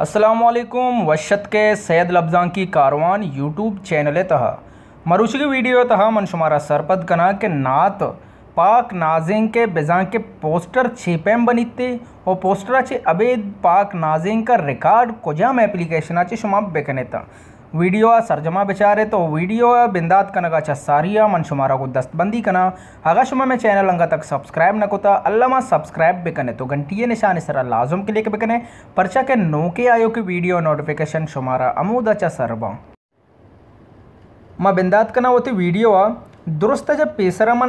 असलम वशत के सैद की कारवान YouTube channel तह मरुश की वीडियो तह मनशुमारा सरपद कना के नात पाक नाजिंग के बेजा के पोस्टर छिपेम बनीते और पोस्टर अच्छे अबेद पाक नाजिंग का रिकॉर्ड कोजाम एप्लीकेशन अच्छे शुमा बेकने था वीडियो सरजमा बेचारे तो वीडियो बिंदात कनगा चस्सारिया मन शुमारा को दस्तबंदी कना अगर शुमा में चैनल अंगा तक सब्सक्राइब न कोता अल्लामा सब्सक्राइब भी कने तो घंटिए निशान सरा लाजम के लिए बिकने परचा के नोके आयो की वीडियो नोटिफिकेशन शुमारा अमूदा चा सरबा माँ बिंदात कना होती वीडियो आ दुरुस्त जब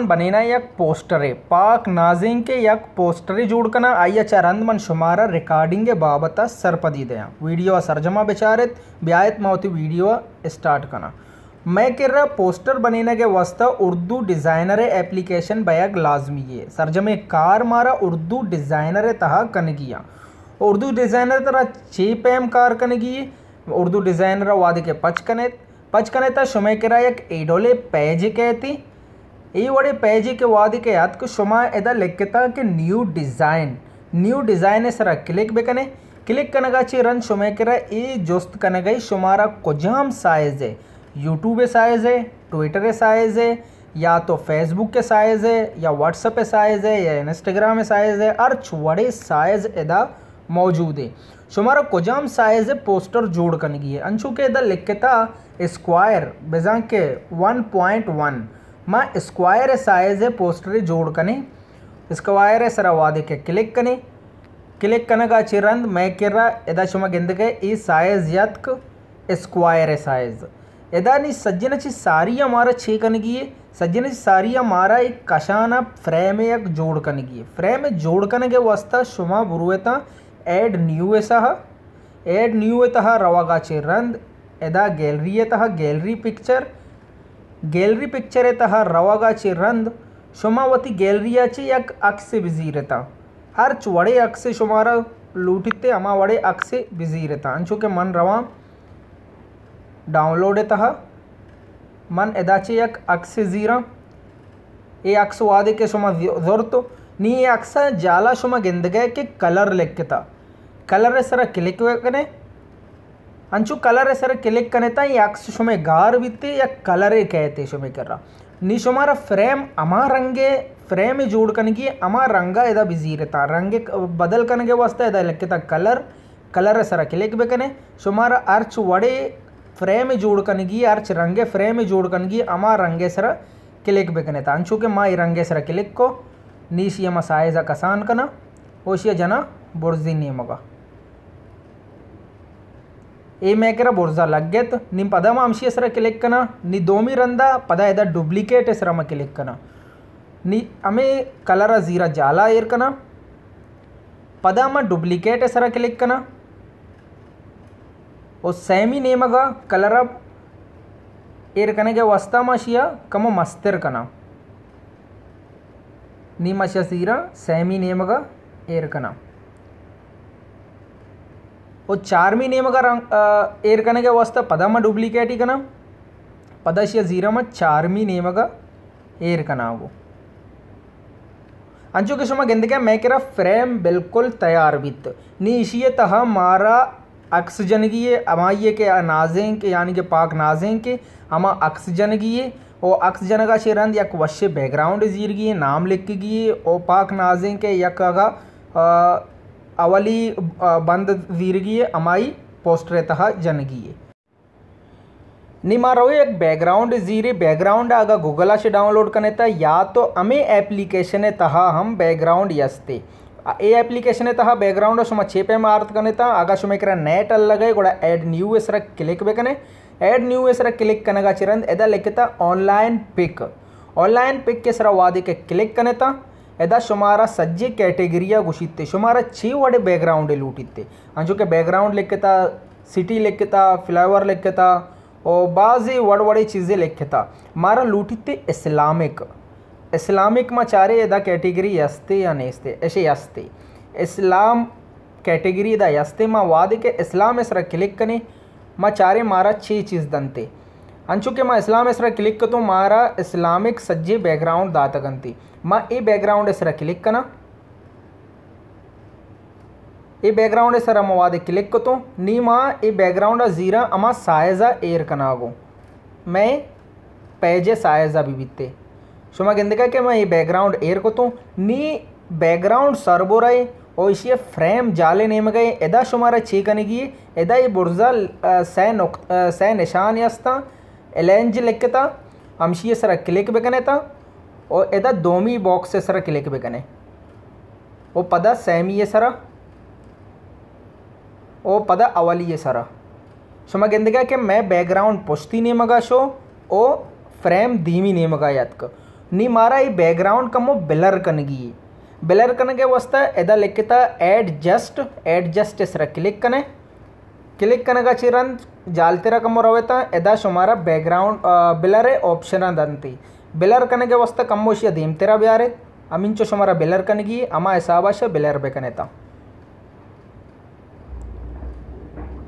बने ना यक पोस्टरे पाक नाजिंग के यक पोस्टरे जोड़कना आइया मन शुमारा रिकॉर्डिंग के बाबत सरपदी दया वीडियो सरजमा बेचारित ब्यायत मौती वीडियो स्टार्ट करना मैं कह रहा पोस्टर बनेने के वस्ता उर्दू डिज़ाइनर एप्लीकेशन बैग लाजमी है सरजमे कार मारा उर्दू डिज़ाइनर तहा कनगिया उर्दू डिज़ाइनर तरह छः पैम कार कनगी उर्दू डिज़ाइनर वादे के पच कनेत पचकन शुमेकरा यक एडोले पैजी के ये वे पैजी के वादी के याद को शुमा यदा लेता कि न्यू डिज़ाइन न्यू डिसाइन सरा क्लिक भी बेकने क्लिक कनगाची रन शुमेकरा ये जोस्त कनगई शुमारा कुजाम साइज है यूट्यूब साइज है ट्विटर साइज है या तो फेसबुक के साइज है या व्हाट्सएप साइज है या इंस्टाग्राम साइज है अर्च वड़े साइज एदा मौजूद है सुमार साइज पोस्टर जोड़ ಸುಮಾರು ಕೊಜಾಮ್ ಸೈಜ್ ಪೋಸ್ಟರ್ ಜೋಡ್ಕನಿಗೆ ಅಂಚುಕೆ ದ स्क्वायर बेजा के वन पॉइंट वन माँ स्क्वायर साइज पोस्टर जोड़ कने स्क्वायर सरा वादे के क्लिक कने क्लिक कन का चिरंद मैं किरा यदा शुमा गिंद के ई साइज यत्क स्क्वायर साइज यदा नी सज्जन ची सारी हमारा छः कने की सज्जन ची सारी हमारा एक कशाना फ्रेम एक जोड़ कने की फ्रेम जोड़ कन के वास्ता शुमा बुरुएता एड न्यू एड् न्यूयतः रंद यदा यत गैलरी पिक्चर गैलरी पिक्चर यत रवगाची रंद शोमावती गेलरियाची एक अक्स बिज़ी रहता हर वडे अक्स शुमार लूटिते अमा वडे अक्षे बिजी रहता अंशु के मन रवा डाउनलोड यत मन यदाचे एक अक्स जीरा ये अक्स वादे के शोमा जोर तो नी अक्स जाला शोमा गिंदगे के कलर लेखता कलर सर क्लिक अंचू कलर सर क्लिक कनेता गार बीते या कलर कहते शुमे कर रहा नी फ्रेम अमा रंगे फ्रेम ही जोड़ कन की अमा रंग यदा बिजी रहता रंगे बदल कन के वस्ता यदा लिखता कलर कलर सर क्लिक बेकने सुमार अर्च वड़े फ्रेम जोड़ कन की अर्च रंगे फ्रेम जोड़ कन की अमा रंगे सर क्लिक बेकने था अंचू के माँ रंगे सर क्लिक को नीशी अमा कसान कना ओशिया जना बुर्जी नियम होगा ए ऐमेकर बोर्जा लगे तो, नि पदम अंशी हेसर क्लीकना नी दोमी रंद पद यद डुप्लिकेट हेसर अम क्लीकना नी अमे कलर जीरा जाला ऐरकना पदम डुप्लिकेट हेसर क्लीकना ओ सैमी नेम का कलर ऐरकन वस्ता मशिया कम मस्तेरकना नी मशिया सीरा सैमी नेम का ऐरकना नेम का रंग एर చార్మి నియమక ఏర్కనగా వస్త పదమ డూప్లికేట్ ఇకన नेम का एर कना वो अंचू के शुमा गेंद क्या मैं कह फ्रेम बिल्कुल तैयार बीत नीशिय तह मारा की ये अमाइये के नाजें के यानी के पाक नाजें के अमा की ये और ऑक्सीजन का शेरंद यक वश्य बैकग्राउंड जीर गिए नाम लिख गिए और पाक नाजें के यक का अवली बंद वीरगीय अमाई तह जनगीय निमारो एक बैकग्राउंड जीरे बैकग्राउंड आगा गूगला से डाउनलोड करने था या तो अमे एप्लीकेशन तहा हम बैकग्राउंड यस्ते ए एप्लीकेशन तहा बैकग्राउंड सुम छेपे में आर्थ करने था आगा सुमे करा नेट अलग है गोड़ा ऐड न्यू एसरा क्लिक बे ऐड न्यू एसरा क्लिक करने का चिरंद ऐदा लेके ऑनलाइन पिक ऑनलाइन पिक के सरा के क्लिक करने था यदा शुमारा सज्जे कैटेगरिया घुसते सुमार छे वे बैकग्राउंड लूटते हाँ जो कि बैकग्राउंड लेखेता सिटी लेखेता फ्लावर लेखेता और बाजे वड़ वड़े चीज़ें लेखेता मारा लूटते इस्लामिक इस्लामिक में चारे यदा कैटेगरी यसते या नेसते ऐसे यसते इस्लाम कैटेगरी यदा यसते माँ वादे के इस्लाम इस रखे लिखने माँ चारे मारा छे चीज़ दनते अंशु के मैं इस्लाम इस क्लिक करो मारा इस्लामिक सज्जे बैकग्राउंड दातकन थी माँ ये बैकग्राउंड इस क्लिक करना ये बैकग्राउंड इस मवाद क्लिक करो नी माँ ये बैकग्राउंड जीरा अमा साइजा एयर कना गो मैं पैजे साइजा भी बीते सुमा गिंद का मैं ये बैकग्राउंड एयर को तो नी बैकग्राउंड सरबो रहे और इसी फ्रेम जाले नेम गए एदा शुमारा छी कनी गई एदा ये बुर्जा सह नुक सह निशान यस्ता एलेंज लिखता हमशी सर क्लिक बेकने था और ए दोमी बॉक्स सर क्लिक बेकने वो पद सैमी सर वो पद अवली सर सो मैं क्या कि मैं बैकग्राउंड पुछती नहीं मगा शो ओ फ्रेम धीमी नहीं मगा याद को नहीं मारा ये बैकग्राउंड कम वो बिलर कन गई बिलर कन के वस्ता एदा लिखता एडजस्ट एडजस्ट इस क्लिक करें क्लिक करने का चीरन जालते रकम रोता तो यदा शुमारा बैकग्राउंड बिलर ऑप्शन दंती बिलर कने के वस्ते कम होशी अधीम तेरा भी आ रहे अमीन चो शुमारा बिलर कन गई अमा ऐसा वाश बिलर बेकने था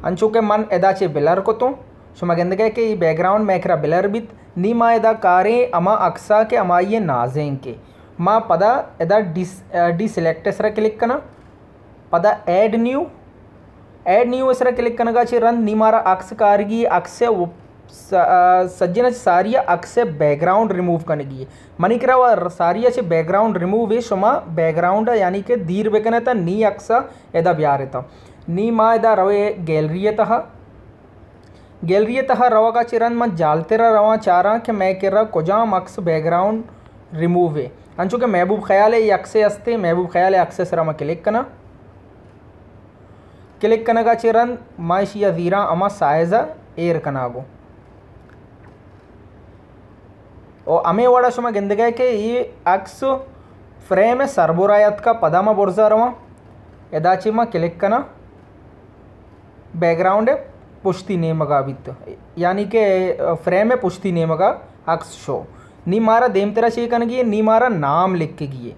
अंचो के मन यदा चे बिलर को तो शुमा गेंद के बैकग्राउंड मैखरा बिलर बीत नी मा यदा कारे अमा अक्सा के अमा ये नाजें के माँ पदा यदा डिस डिसलेक्टेसरा क्लिक करना पदा एड न्यू యాడ్ क्लिक ಹೆಸರ ಕ್ಲಿಕ್ ಕನಗಾಚಿ ರನ್ अक्स कारगी ಅಕ್ಷೆ सज्जन सारिया अक्से बैकग्राउंड रिमूव करने की मनिकरा व सारिया से बैकग्राउंड रिमूव है शुमा बैकग्राउंड यानी कि धीर बेकन है नी अक्स यदा ब्यार था नी माँ यदा रवे गैलरी तह गैलरी तह रवा का चिरन मन जालते रवा चारा कि मैं कह रहा कोजाम अक्स बैकग्राउंड रिमूव है अंचू के महबूब ख्याल है ये अक्से हस्ते महबूब ख्याल है अक्से सरा क्लिक करना क्लिक करने का चिरन माइशिया वीरा अमा साइज एयर कनागो और अमे वाड़ा सुमा गिंद गए कि ये अक्स फ्रेम सरबोरायत का पदामा बुरजा रहा यदाची माँ क्लिक करना बैकग्राउंड पुश्ती नेमगा अभी तो यानी के फ्रेम है पुश्ती नेमगा अक्स शो नी मारा देम तेरा चाहिए कन गिए नी मारा नाम लिख के गिए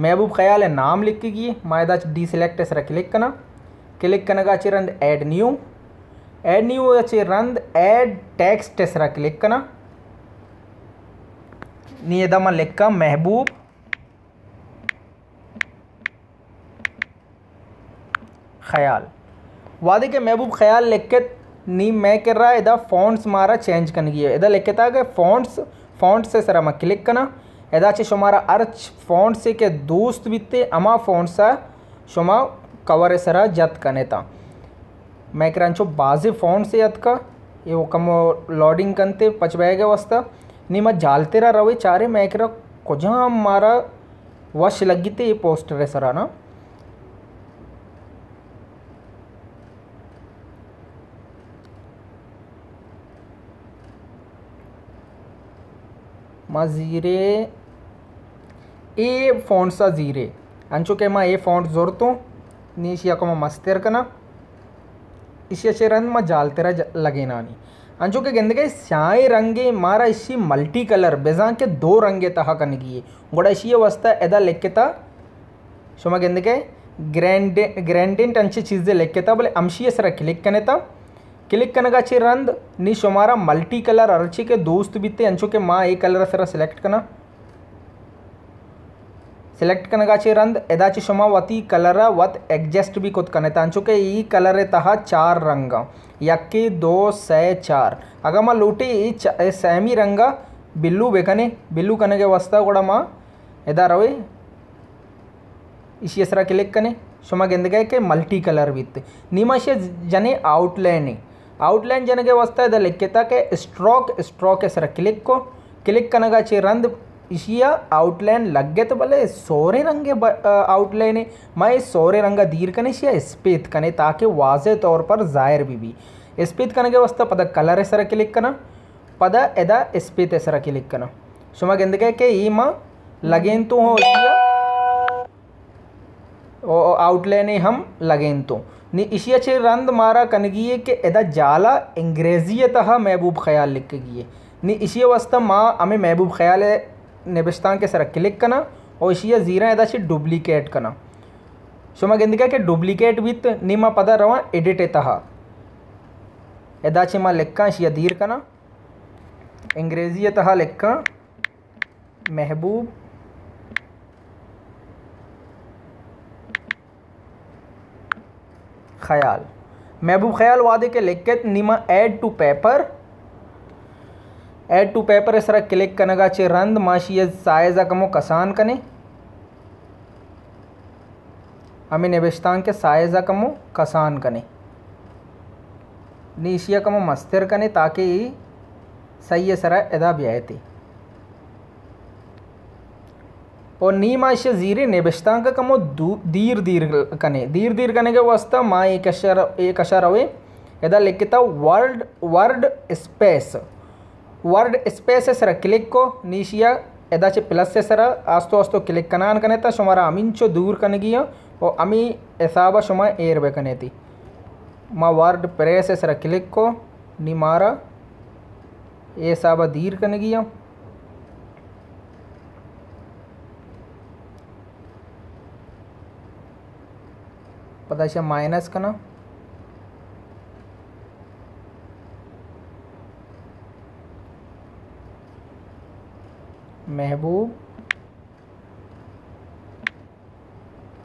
महबूब ख्याल है नाम लिख के गिए माँ यदाच डी सेलेक्ट क्लिक करना क्लिक करना चाहिए रंद ऐड ऐड न्यू न्यू ಕನಗಾಚಿರಂದ್ चाहिए रंद ऐड ನ್ಯೂ ಅಚಿರಂದ್ क्लिक करना नहीं यदा मैं लिख का महबूब ख्याल वादे के महबूब ख्याल लिख के नहीं मैं कर रहा यदा फॉन्ट्स मारा चेंज करने की है इधर लिख के था कि फॉन्ट्स फॉन्ट से सर मैं क्लिक करना यदा अच्छे शुमारा अर्च फॉन्ट से के दोस्त बीते अमा फॉन्ट्स है शुमा कवर कवरेसर मैं कर बाजी फोन से अतक ये वो कम लॉडिंग कंते पचबैगे वस्ता नहीं जालते रह रहा चारे मैं कर हाँ मारा वश लगीते ये पोस्टर सरा ना मजीरे ए फोन सा जीरे अंचो के माँ ए फोन जोरतों मस्त तेरकना इसी अच्छे रंग में तेरा लगेना नहीं अंजो के गेंद के स्याय रंगे मारा इसी मल्टी कलर बेजा के दो रंगे तहा कन की गोड़ा इसी वस्ता एदा लेक्केता सोमा गेंद के ग्रैंडे ग्रैंडेंट अंशे चीज़ें लेक्केता बोले अमशी सर क्लिक कने था क्लिक का ची रंग नी सोमारा मल्टी कलर अरछे के दोस्त बीते अंचो के माँ एक कलर सरा सिलेक्ट करना सिलेक्ट कन गाची रंग यदाच शुमा वती कलर वत एडजस्ट भी कुत कने तुके चुके कलर तह चार रंग यकी दो स चार अगम लूटी सैमी रंग बिल्लू बेकने बिल्लू कन के वस्ता कूड़ा मा यदार वे इसी हसरा क्लिक कने शुमे के मल्टी कलर वित् निमश जने औटन औटन जन के वस्ता के स्ट्रॉक स्ट्रॉक हसरा क्लिको क्लिक कन गाची रंग ಇಶಿಯ ಔಟ್ಲೈನ್ तो ಬಲೆ सोरे रंगे आउटलाइन है मैं सौरे रंग दीर कने स्पेत कने ताकि वाज तौर पर जाहिर भी भी स्पेत कने के वस्ते पद कलर एसर के लिख पद एदा स्पेत एसर के लिख कना सुमा गेंद के ईम लगेन तो हो आउटलाइन हम लगेन तो नी इशिया छे रंद मारा कनगिए के एदा जाला अंग्रेजियत महबूब ख्याल लिख गिए नी इशिया वस्ता माँ हमें महबूब ख्याल निबिस्तान के सर क्लिक करना और इसी जीरा यदा से डुप्लीकेट करना सो मैं गिंदगा कि डुप्लीकेट विथ निमा पदा रहा एडिट तहा यदा से मैं लिखा इसी धीर करना अंग्रेजी तहा लिखा महबूब ख्याल महबूब ख्याल वादे के लिख के निमा add to paper add to add to paper ಹೆಸರ ಕ್ಲಿಕ್ ಕನಗಾಚೆ ರಂದ್ ಮಾಶಿಯ ಸಾಯಜ ಕಮೋ ಕಸಾನ್ ಕನೆ ಅಮೀನ್ ಎಬೆಸ್ತಾಂಕೆ ಸಾಯಜ ಕಮೋ कसान कने नीशिया कम मस्तिर कने ताकि सही है सरा अदा भी आए थे और नी नीमाश जीरे का कमो दीर दीर कने दीर दीर कने के वास्ता माँ एक अशर एक अशर अवे यदा लिखता world word space word space सर क्लिक को नीशिया एदाचे प्लस से सर आस्तो आस्तो क्लिक कना कने था शुमारा अमींचो दूर कन गियो और अमी ऐसाबा शुमा एर वे कने थी मा वर्ड प्रेस सर क्लिक को नी मारा एसाब दीर कन गियो पता माइनस कना महबूब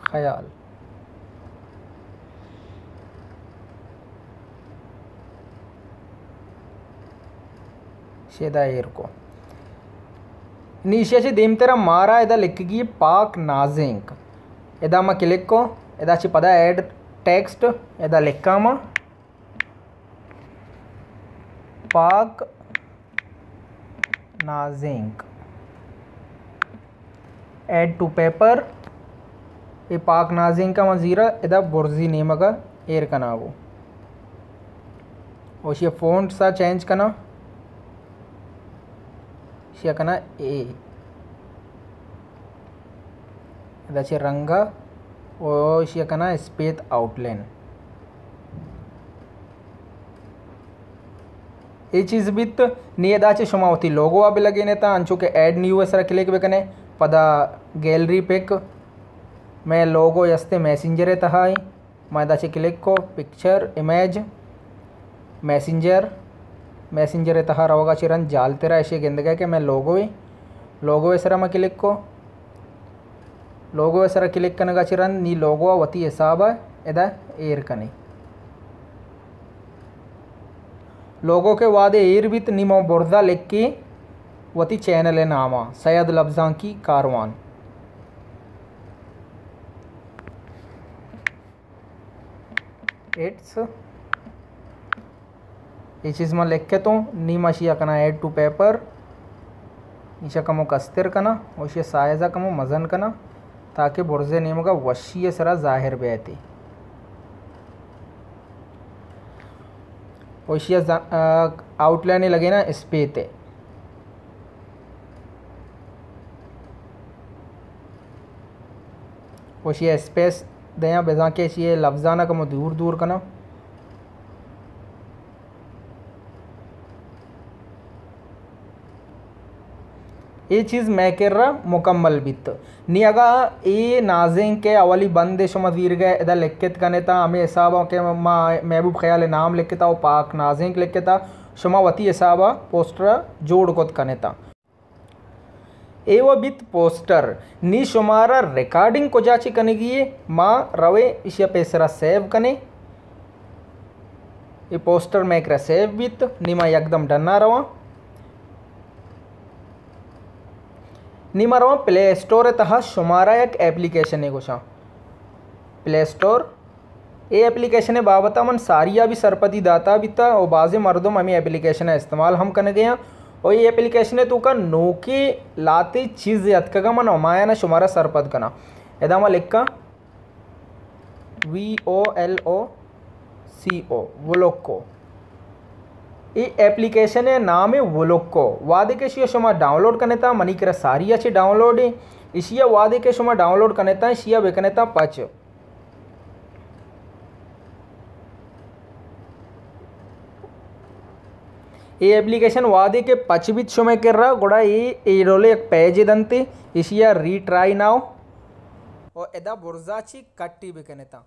ख्याल शेदायर को नीशे देम तेरा मारा यदा लिखगी पाक नाजिंक यदा मा क्लिको यदा ची पदा ऐड टेक्स्ट यदा लिखा मा पाक नाजिंक टू पेपर ये पाक नाजिंग का मज़ीरा इधर बुरजी नेम का एयर करना वो और शे फोन सा चेंज करना शे करना ए इधर शे रंगा और शे करना स्पेत आउटलाइन ये चीज़ भी तो नहीं अदा शुमा होती लोगो आप लगे नेता अंशु के ऐड न्यू एस क्लिक ले कने पद गैलरी पिक मैं लोगो यस्ते मैसेंजरे मैं दाचे क्लिक को पिक्चर इमेज मैसेंजर मैसेंजरे तहा रवगा चिरन तेरा ऐसे गेंदगा के मैं लोगो ही लोगो ऐसा मैं क्लिक को लोगो ऐसा क्लिक करने का चिरन नी लोगो वती हिसाब है इधर एयर कनी लोगों के वादे एयर भी तो नी मो बुर्दा वति चैनल नामा सैद लफ्ज़ा की कारवान एट्स ये चीज़ मैं लिख के तो नीमा शिया कना एड टू पेपर ईशा कमो कस्तर कना ओशे सायजा कमो मजन कना ताकि बुरजे नीम का वशीय सरा जाहिर बेहती ओशिया आउटलाइन लगे ना इस पे थे ඔෂය ස්පේස් දෙයා බෙදාකේශයේ ලබ්ධානකම දූර් දූර් කන ये चीज़ मैं कर रहा मुकम्मल बित नी अगर ये नाजें के अवली बंद देशों में वीर गए इधर लिखित कने था हमें हिसाबा के महबूब ख्याल नाम लिखित था वो पाक नाजें लिखित था शुमा वती हिसाबा पोस्टर जोड़ कोत कने था एव विथ पोस्टर नी शुमारा रिकॉर्डिंग को जाची कने गिए माँ रवे इस पेसरा सेव कने ये पोस्टर मैं एक सेव नी निमा एकदम डन्ना रवा निमा रवा प्ले स्टोर तह शुमारा एक एप्लीकेशन है कुछ प्ले स्टोर ये एप्लीकेशन बाबत बाबता मन सारिया भी सरपति दाता भी था और बाजे मरदम हमें एप्लीकेशन है इस्तेमाल हम करने गए ඔය ඒපිකේෂන තුක නෝකී ලාති චිස් අත්කගම නොමායන ශුමර සර්පත් කන එදම ලික්ක VOLOCO वोलोको ये एप्लीकेशन है नाम है वोलोको वादे के शिया शुमा डाउनलोड करने था मनी करा सारी अच्छे डाउनलोड है इसी वादे के शुमा डाउनलोड करने था शिया बेकने था पाँच ಈ ಅಪ್ಲಿಕೇಶನ್ ವಾದಿಗೆ ಪಚ್ಬಿತ್ ಶುಮೆಕಿರ್ರ ಗೊಡ ಈ ಇಡೋಲೆ ಪೇಜ್ ಇದಂತಿ ಇಶಿಯ ರೀಟ್ರೈ ನಾವು ओ एदा बुरजाची कट्टी भी कहने था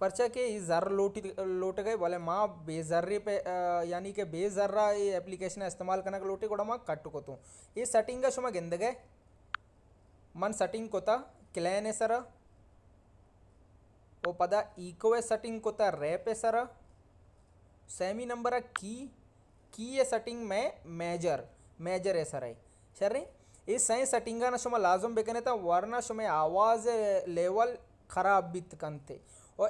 परचा के ये जर लूट लूट गए बोले माँ बेजर्री पे यानी के बेजर्रा ये एप्लीकेशन इस्तेमाल करना लूटे गोड़ा माँ कट को तू तो। ये सेटिंग का शुमा गिंद गए मन सेटिंग को था क्लैन है सर वो पदा इको सेटिंग को था रैप है सर सेमी नंबर की की ये सटिंग मै मेजर मेजर है सर ई सर यह सही सटिंग सुम लाजम बेकने वर्ण सुम आवाज लेवल खराब बीतकते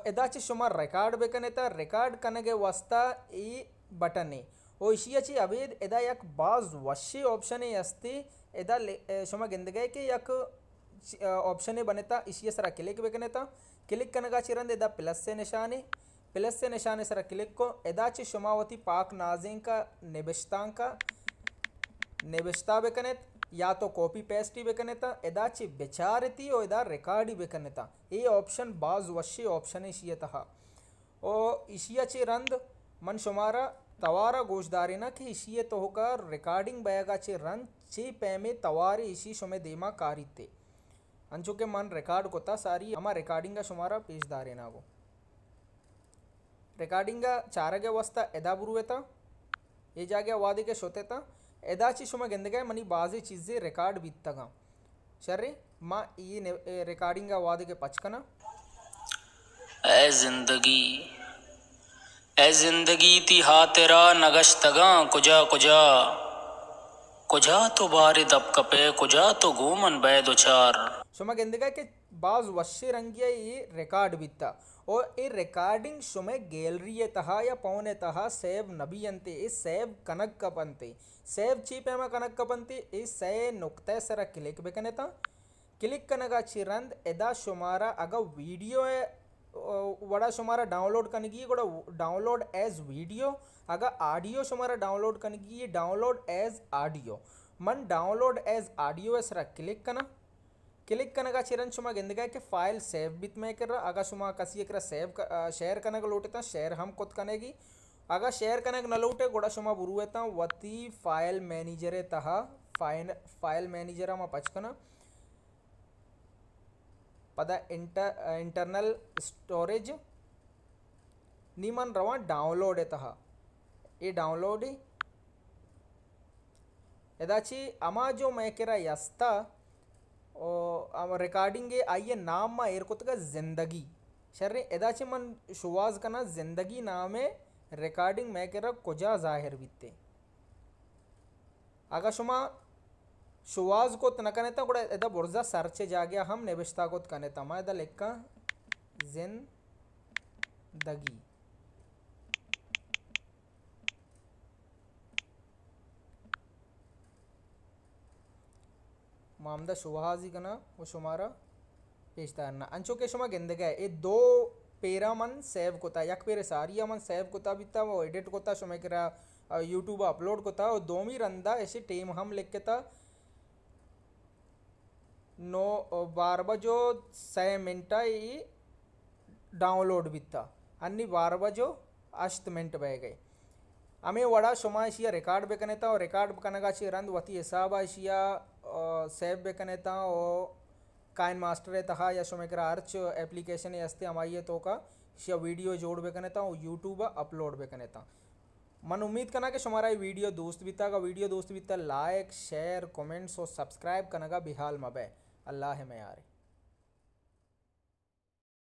यदाची सुम रेकॉड बेकने रेकॉड कनगे वस्ता ई बटने वो इशी अभी यदा यक बाज वशी ऑप्शन ही अस्ती यदा सुम गिंद गए कि यक ऑप्शन ही बनेता इसी सरा क्लिक बेकने क्लिक कनगा चिरंद यदा प्लस से निशानी प्लस से निशान इस क्लिक को एदाच शुमावती पाक नाजिंग का निबिश्तांग का निबिश्ता बेकनेत या तो कॉपी पेस्ट ही बेकनेता एदाच विचारती और एदा रिकॉर्ड ही बेकनेता ये ऑप्शन बाज वशी ऑप्शन इशिया तहा और इशिया चे रंद मन शुमारा तवारा गोशदारी ना कि इशिये तो होकर रिकॉर्डिंग बयागा चे रंग चे पैमे तवारे इसी शुमे देमा कारिते अंचो के मन रिकॉर्ड कोता सारी हमारा रिकॉर्डिंग का शुमारा दारे ना वो ರೆಗಾರ್ಡಿಂಗ ಚಾರಗೆ वस्ता ಎದಾ ಬುರುವೆತ ये जागे वादे के शोते था ऐदाची शुमा गंदगा मनी बाजी चीज़े रिकॉर्ड बीतता गा शर्रे माँ ये रिकॉर्डिंग का वादे के पचकना ऐ जिंदगी ऐ जिंदगी ती हा तेरा नगश तगा कुजा कुजा कुजा तो बारे दब कपे कुजा तो गोमन बैदो चार शुमा गंदगा के ಬಾಜ್ ವಶ್ಯರಂಗ್ಯ ಈ ರೆಕಾರ್ಡ್ ಬಿತ್ತ और ये रिकॉर्डिंग समय गैलरी तहा या पौने तहा सेव नबियंते ये सेव कनक कपंते सेव चीप एम कनक कपंते ये सै नुक्ते सर क्लिक बेकनेता क्लिक कनगा चिरंद यदा शुमारा अग वीडियो है वड़ा शुमारा डाउनलोड कनगी गोड़ा डाउनलोड एज वीडियो अग आडियो शुमारा डाउनलोड कनगी डाउनलोड एज आडियो मन डाउनलोड एज आडियो सर क्लिक कना क्लिक कनगा चिरन सुमा गेंद गए कि फाइल सेव बित तो में कर रहा अगर सुमा कसी एक सेव शेयर कनक लौटेता तो शेयर हम खुद कनेगी अगर शेयर कनक न लौटे गोड़ा सुमा बुरू है तो वती फाइल मैनेजर तहा फाइन फाइल मैनेजर हम पचकना पदा इंटर इंटरनल स्टोरेज निमन रवा डाउनलोड है तहा ये डाउनलोड यदाची अमा जो मैकेरा यस्ता रिकार्डिंगे आइए नाम का जिंदगी शर्रे एदाचे मन शुवाज करना जिंदगी नामे रिकॉर्डिंग मैं रहा कुजा जाहिर बीते आगा शुमा शुवाज को तना कने ता गुड़ा एदा बुर्जा सर्चे जा गया हम निबिश्ता को कने ता मैं एदा लेक्का जिंदगी मामदा शुभाजी का ना वो शुमारा ना अंशो के शुमा गेंद गए ये दो पेरा मन सेव कोता यक पेरे सारी मन सेव कोता भी था वो एडिट कोता शुमे करा यूट्यूब अपलोड कोता और दो मी रंदा ऐसे टेम हम लिख के था नो बार बजो सै मिनटा ये डाउनलोड भी था अन्य बार बजो अस्त मिनट बह गए हमें वड़ा शुमा ऐसी रिकॉर्ड बेकने था और रिकॉर्ड बेकने का रंद वती हिसाब ऐसी සේබ් එක නැතා ඕ කයින් මාස්ටරේ තහ යශමකර අර්ච ඇපලිකේෂන යස්තේ तो का शो वीडियो जोड़ बेकन कने हूँ यूट्यूब अपलोड बेकन कने मन उम्मीद करना कि शुमारा ये वीडियो दोस्त बीता का वीडियो दोस्त बीता लाइक शेयर कमेंट्स और सब्सक्राइब करना का बिहाल मबे अल्लाह मैं यार